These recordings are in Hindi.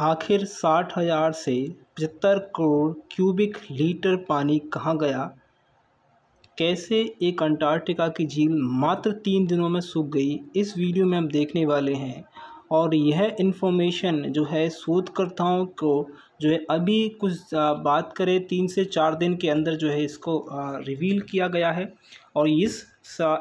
आखिर साठ हज़ार से पचहत्तर करोड़ क्यूबिक लीटर पानी कहाँ गया कैसे एक अंटार्कटिका की झील मात्र तीन दिनों में सूख गई इस वीडियो में हम देखने वाले हैं और यह इन्फॉर्मेशन जो है शोधकर्ताओं को जो है अभी कुछ बात करें तीन से चार दिन के अंदर जो है इसको रिवील किया गया है और इस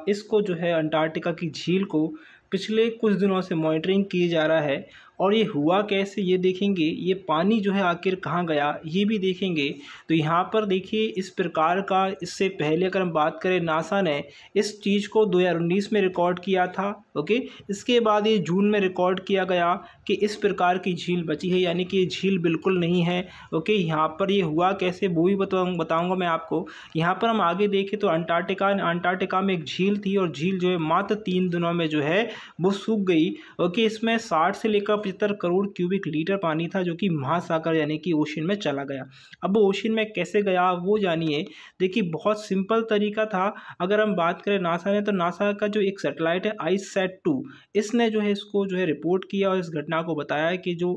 इसको जो है अंटार्कटिका की झील को पिछले कुछ दिनों से मॉनिटरिंग की जा रहा है और ये हुआ कैसे ये देखेंगे ये पानी जो है आखिर कहाँ गया ये भी देखेंगे तो यहाँ पर देखिए इस प्रकार का इससे पहले अगर हम बात करें नासा ने इस चीज़ को 2019 में रिकॉर्ड किया था ओके इसके बाद ये जून में रिकॉर्ड किया गया कि इस प्रकार की झील बची है यानी कि ये झील बिल्कुल नहीं है ओके यहाँ पर ये हुआ कैसे वो भी बताऊँगा मैं आपको यहाँ पर हम आगे देखें तो अंटार्कटिका अंटार्कटिका में एक झील थी और झील जो है मात्र तीन दिनों में जो है वो सूख गई ओके इसमें साठ से लेकर सत्तर करोड़ क्यूबिक लीटर पानी था जो कि महासागर यानी कि ओशन में चला गया अब ओशन में कैसे गया वो जानिए देखिए बहुत सिंपल तरीका था अगर हम बात करें नासा ने तो नासा का जो एक सेटेलाइट है आई सेट टू इसने जो है इसको जो है रिपोर्ट किया और इस घटना को बताया कि जो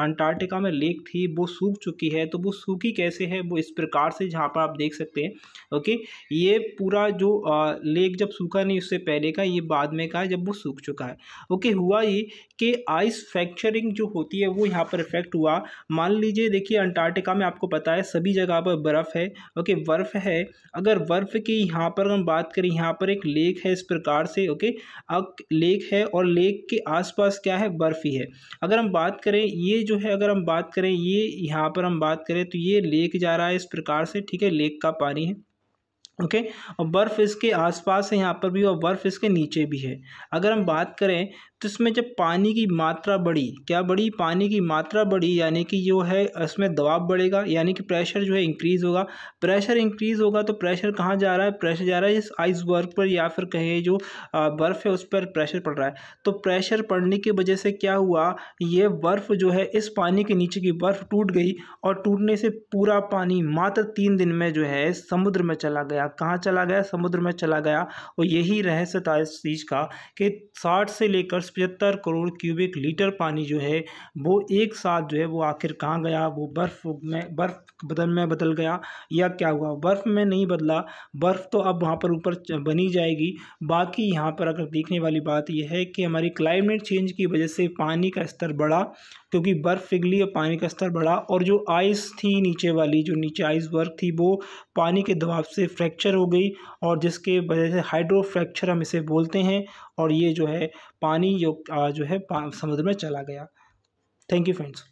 अंटार्कटिका में लेक थी वो सूख चुकी है तो वो सूखी कैसे है वो इस प्रकार से जहाँ पर आप देख सकते हैं ओके ये पूरा जो लेक जब सूखा नहीं उससे पहले का ये बाद में का है जब वो सूख चुका है ओके हुआ ये कि आइस फ्रैक्चरिंग जो होती है वो यहाँ पर इफेक्ट हुआ मान लीजिए देखिए अंटार्कटिका में आपको पता है सभी जगह पर बर्फ़ है ओके बर्फ़ है अगर बर्फ़ की यहाँ पर हम बात करें यहाँ पर एक लेक है इस प्रकार से ओके अब लेक है और लेक के आसपास क्या है बर्फ़ ही है अगर हम बात करें ये जो है अगर हम बात करें ये यहाँ पर हम बात करें तो ये लेक जा रहा है इस प्रकार से ठीक है लेक का पानी है ओके और बर्फ़ इसके आसपास है यहाँ पर भी और बर्फ़ इसके नीचे भी है अगर हम बात करें तो इसमें जब पानी की मात्रा बढ़ी क्या बढ़ी पानी की मात्रा बढ़ी यानी कि जो है इसमें दबाव बढ़ेगा यानी कि प्रेशर जो है इंक्रीज़ होगा प्रेशर इंक्रीज़ होगा तो प्रेशर कहाँ जा रहा है प्रेशर जा रहा है इस आइस बर्फ पर या फिर कहें जो बर्फ़ है उस पर प्रेशर पड़ रहा है तो प्रेशर पड़ने की वजह से क्या हुआ ये बर्फ़ जो है इस पानी के नीचे की बर्फ़ टूट गई और टूटने से पूरा पानी मात्र तीन दिन में जो है समुद्र में चला गया कहाँ चला गया समुद्र में चला गया और यही रहस्य था इस चीज़ का कि साठ से लेकर पचहत्तर करोड़ क्यूबिक लीटर पानी जो है वो एक साथ जो है वो आखिर कहाँ गया वो बर्फ़ में बर्फ़ बदल में बदल गया या क्या हुआ बर्फ़ में नहीं बदला बर्फ़ तो अब वहाँ पर ऊपर बनी जाएगी बाकी यहाँ पर अगर देखने वाली बात यह है कि हमारी क्लाइमेट चेंज की वजह से पानी का स्तर बढ़ा क्योंकि बर्फ़ पिघली और पानी का स्तर बढ़ा और जो आइस थी नीचे वाली जो नीचे आइस वर्क थी वो पानी के दबाव से फ्रैक्चर फ्रैक्चर हो गई और जिसके वजह से हाइड्रो फ्रैक्चर हम इसे बोलते हैं और ये जो है पानी जो जो है समुद्र में चला गया थैंक यू फ्रेंड्स